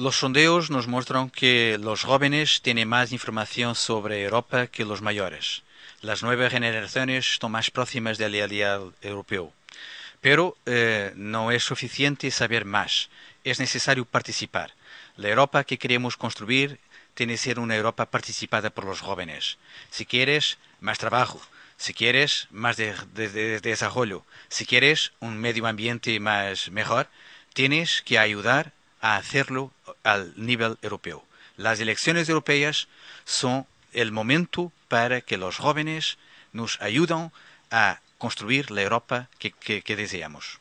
Los sondeos nos muestran que los jóvenes tienen más información sobre Europa que los mayores. Las nuevas generaciones están más próximas del ideal europeo. Pero eh, no es suficiente saber más, es necesario participar. La Europa que queremos construir tiene que ser una Europa participada por los jóvenes. Si quieres, más trabajo. Si quieres, más desarrollo. Si quieres un medio ambiente más mejor, tienes que ayudar a hacerlo al nivel europeo. Las elecciones europeas son el momento para que los jóvenes nos ayuden a construir la Europa que, que deseamos.